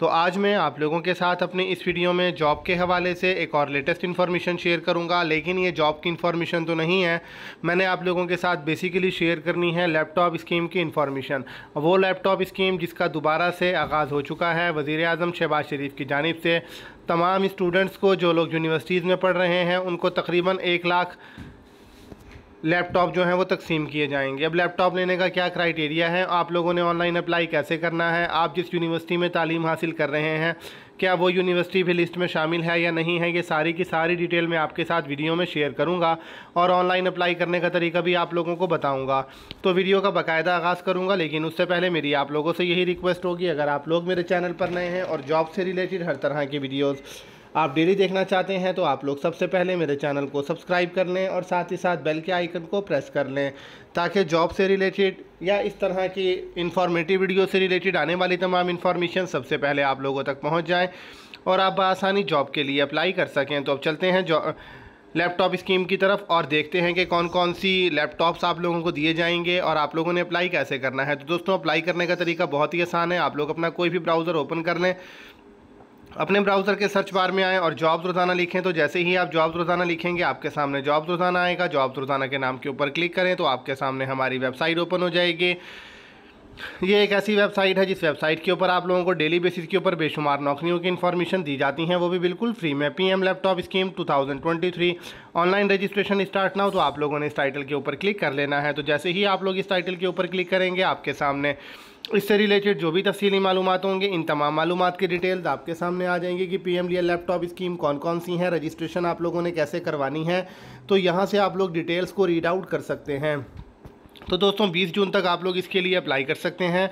तो आज मैं आप लोगों के साथ अपने इस वीडियो में जॉब के हवाले से एक और लेटेस्ट इन्फॉर्मेशन शेयर करूंगा लेकिन ये जॉब की इन्फॉर्मेशन तो नहीं है मैंने आप लोगों के साथ बेसिकली शेयर करनी है लैपटॉप स्कीम की इन्फॉर्मेशन वो लैपटॉप स्कीम जिसका दोबारा से आगाज़ हो चुका है वज़ी अजम शहबाज शरीफ की जानब से तमाम स्टूडेंट्स को जो लोग यूनिवर्सिटीज़ में पढ़ रहे हैं उनको तकरीबन एक लाख लैपटॉप जो है वो तकसीम किए जाएंगे अब लैपटॉप लेने का क्या क्राइटेरिया है आप लोगों ने ऑनलाइन अप्लाई कैसे करना है आप जिस यूनिवर्सिटी में तालीम हासिल कर रहे हैं क्या वो यूनिवर्सिटी भी लिस्ट में शामिल है या नहीं है ये सारी की सारी डिटेल मैं आपके साथ वीडियो में शेयर करूँगा और ऑनलाइन अप्लाई करने का तरीका भी आप लोगों को बताऊँगा तो वीडियो का बाकायदा आगाज़ करूँगा लेकिन उससे पहले मेरी आप लोगों से यही रिक्वेस्ट होगी अगर आप लोग मेरे चैनल पर नए हैं और जॉब से रिलेटेड हर तरह की वीडियोज़ आप डेली देखना चाहते हैं तो आप लोग सबसे पहले मेरे चैनल को सब्सक्राइब कर लें और साथ ही साथ बेल के आइकन को प्रेस कर लें ताकि जॉब से रिलेटेड या इस तरह की इंफॉर्मेटिव वीडियो से रिलेटेड आने वाली तमाम इन्फॉर्मेशन सबसे पहले आप लोगों तक पहुँच जाएँ और आप आसानी जॉब के लिए अप्लाई कर सकें तो अब चलते हैं लैपटॉप स्कीम की तरफ और देखते हैं कि कौन कौन सी लैपटॉप्स आप लोगों को दिए जाएंगे और आप लोगों ने अप्लाई कैसे करना है तो दोस्तों अप्लाई करने का तरीका बहुत ही आसान है आप लोग अपना कोई भी ब्राउज़र ओपन कर लें अपने ब्राउज़र के सर्च बार में आएँ और जॉब रोज़ाना लिखें तो जैसे ही आप जॉब रोज़ाना लिखेंगे आपके सामने जॉब रोज़ाना आएगा जॉब रोज़ाना के नाम के ऊपर क्लिक करें तो आपके सामने हमारी वेबसाइट ओपन हो जाएगी ये एक ऐसी वेबसाइट है जिस वेबसाइट के ऊपर आप लोगों को डेली बेसिस के ऊपर बेशुमार नौकरियों की इन्फॉर्मेशन दी जाती हैं वो भी बिल्कुल फ्री में PM laptop scheme 2023 online registration start ना हो तो आप लोगों ने इस टाइटल के ऊपर क्लिक कर लेना है तो जैसे ही आप लोग इस टाइटल के ऊपर क्लिक करेंगे आपके सामने इससे रिलेटेड जो भी तफसीली मालूम होंगे इन तमाम मालूम की डिटेल्स आपके सामने आ जाएंगे कि P M D laptop scheme कौन कौन सी हैं रजिस्ट्रेशन आप लोगों ने कैसे करवानी है तो यहाँ से आप लोग डिटेल्स को रीड आउट कर सकते हैं तो दोस्तों 20 जून तक आप लोग इसके लिए अप्लाई कर सकते हैं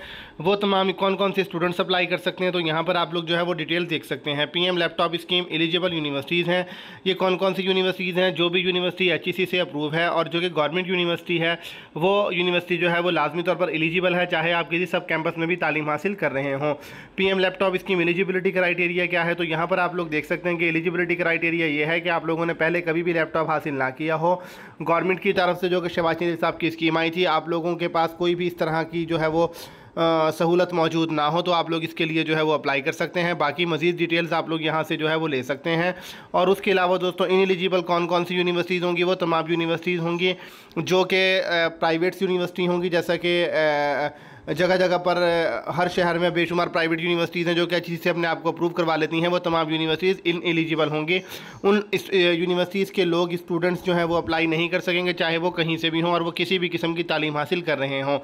वो तमाम कौन कौन से स्टूडेंट्स अप्लाई कर सकते हैं तो यहाँ पर आप लोग जो है वो डिटेल देख सकते हैं PM laptop scheme eligible universities हैं ये कौन कौन सी यूनिवर्सिटीज़ हैं जो भी यूनिवर्सिटी एच e से अप्रूव है और जो कि गवर्नमेंट यूनिवर्सिटी है वो यूनिवर्सिटी जो है वो लाजमी तौर पर एलिजिबल है चाहे आप किसी सब कैंपस में भी तालीम हासिल कर रहे हों P laptop scheme eligibility criteria क्या है तो यहाँ पर आप लोग देख सकते हैं कि एलिजिबिलिटी क्राइटेरिया ये है कि आप लोगों ने पहले कभी भी लैपटॉप हासिल ना किया हो गवर्नमेंट की तरफ से जो कि शबाज साहब की स्कीम आई थी आप लोगों के पास कोई भी इस तरह की जो है वो सहूलत मौजूद ना हो तो आप लोग इसके लिए जो है वो अप्लाई कर सकते हैं बाकी मज़ीद डिटेल्स आप लोग यहाँ से जो है वो ले सकते हैं और उसके अलावा दोस्तों इन एलिजिबल कौन कौन सी यूनिवर्सिटीज़ होंगी वो तमाम यूनिवर्सिटीज़ होंगी जो कि प्राइवेट्स यूनिवर्सिटी होंगी जैसा कि जगह जगह पर हर शहर में बेशुमार प्राइवेट यूनिवर्सिटीज़ हैं जो कि अच्छी से अपने आप को अप्रूव करवा लेती हैं वो तमाम यूनिवर्सिटीज़ इन एलिजिबल होंगे उन इस यूनिवर्सिटीज़ के लोग स्टूडेंट्स जो हैं वो अप्लाई नहीं कर सकेंगे चाहे वो कहीं से भी हों और वो किसी भी किस्म की तालीम हासिल कर रहे हों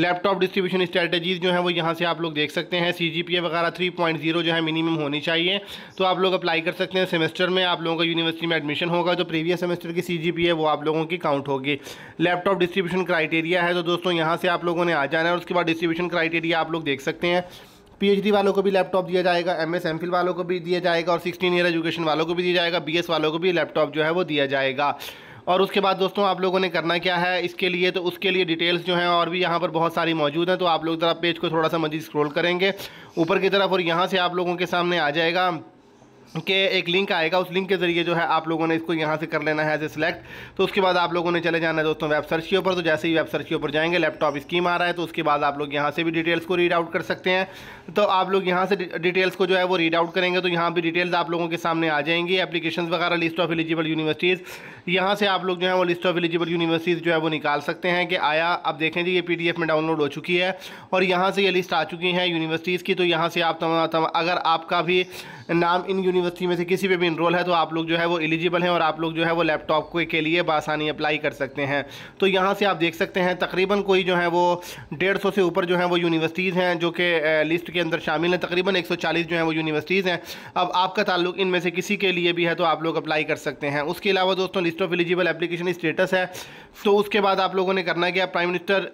लैपटॉप डिस्ट्रीब्यूशन स्ट्रेटजीज़ जो हैं वो यहाँ से आप लोग देख सकते हैं सी वगैरह थ्री जो है मिनिमम होनी चाहिए तो आप लोग अप्लाई कर सकते हैं सेमेस्टर में आप लोगों का यूनिवर्सिटी में एडमिशन होगा तो प्रीवियस सेमेस्टर की सी है वो आप लोगों की काउंट होगी लैपटॉप डिस्ट्रीब्यूशन क्राइटेरिया है तो दोस्तों यहाँ से आप लोगों ने आ जाना है और उसके बाद और डिस्ट्रीब्यूशन क्राइटेरिया आप लोग देख सकते हैं पीएचडी वालों को भी लैपटॉप दिया जाएगा एम एस वालों को भी दिया जाएगा और सिक्सटीन ईयर एजुकेशन वालों को भी दिया जाएगा बी वालों को भी लैपटॉप जो है वो दिया जाएगा और उसके बाद दोस्तों आप लोगों ने करना क्या है इसके लिए तो उसके लिए डिटेल्स जो हैं और भी यहाँ पर बहुत सारी मौजूद हैं तो आप लोग ज़रा पेज को थोड़ा सा मजीद स्क्रोल करेंगे ऊपर की तरफ और यहाँ से आप लोगों के सामने आ जाएगा के एक लिंक आएगा उस लिंक के ज़रिए जो है आप लोगों ने इसको यहाँ से कर लेना है एज ए सिलेक्ट तो उसके बाद आप लोगों ने चले जाना है दोस्तों वेब सर्च के ऊपर तो जैसे ही वेब सर्च के ऊपर जाएंगे लैपटॉप स्कीम आ रहा है तो उसके बाद आप लोग यहाँ से भी डिटेल्स को रीड आउट कर सकते हैं तो आप लोग यहाँ से डिटेल्स को जो है वो रीड आउट करेंगे तो यहाँ भी डिटेल्स आप लोगों के सामने आ जाएंगी एप्लीकेशन वगैरह लिस्ट ऑफ एलिजिबल यूनिवर्सिटीज़ यहाँ से आप लोग जो है वो लिस्ट ऑफ एलिजिबल यूनिवर्सिटीज़ जो है वो निकाल सकते हैं कि आया अब देखें जी ये पी में डाउनलोड हो चुकी है और यहाँ से ये लिस्ट आ चुकी है यूनिवर्सिटीज़ की तो यहाँ से आप अगर आपका भी नाम इन यूनि यूनिवर्सिटी में से किसी पे भी इनरोल है तो आप लोग जो है वो एलिजिबल हैं और आप लोग जो है वो लैपटॉप को के लिए बसानी अप्लाई कर सकते हैं तो यहाँ से आप देख सकते हैं तकरीबन कोई जो है वो डेढ़ से ऊपर जो है वो यूनिवर्सिटीज़ हैं जो कि लिस्ट के अंदर शामिल हैं तकरीबन एक जो है वो यूनिवर्सिटीज़ हैं अब आपका ताल्लुक इनमें से किसी के लिए भी है तो आप लोग अप्लाई कर सकते हैं उसके अलावा दोस्तों list of eligible application status है तो उसके बाद आप लोगों ने करना क्या प्राइम मिनिस्टर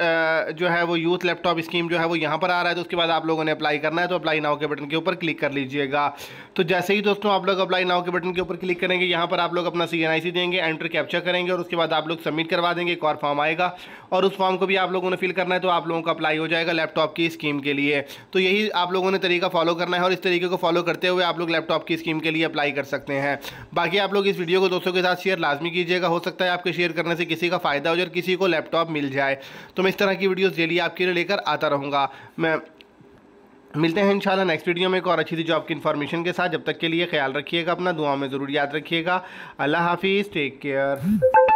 जो है वो यूथ लैपटॉप स्कीम जो है वो यहाँ पर आ रहा है तो उसके बाद आप लोगों ने अप्लाई करना है तो अप्लाई नाव के बटन के ऊपर क्लिक कर लीजिएगा तो जैसे ही दोस्तों दोस्तों आप लोग अप्लाई नाव के बटन के ऊपर क्लिक करेंगे यहाँ पर आप लोग अपना सी एन आई सी देंगे एंटर कैप्चर करेंगे और उसके बाद आप लोग सबमिट करवा देंगे एक और फॉर्म आएगा और उस फॉर्म को भी आप लोगों ने फिल करना है तो आप लोगों का अप्लाई हो जाएगा लैपटॉप की स्कीम के लिए तो यही आप लोगों ने तरीका फॉलो करना है और इस तरीके को फॉलो करते हुए आप लोग लैपटॉप की स्कीम के लिए अप्लाई कर सकते हैं बाकी आप लोग इस वीडियो को दोस्तों के साथ शेयर लाजमी कीजिएगा हो सकता है आपके शेयर करने से किसी का फ़ायदा हो जाए और किसी को लैपटॉप मिल जाए तो मैं इस तरह की वीडियोज़ डेली आपके लिए लेकर आता रहूँगा मैं मिलते हैं इंशाल्लाह नेक्स्ट वीडियो में एक और अच्छी सी जॉब की इन्फॉर्मेशन के साथ जब तक के लिए ख्याल रखिएगा अपना दुआओं में ज़रूर याद रखिएगा अल्लाह हाफिज़ टेक केयर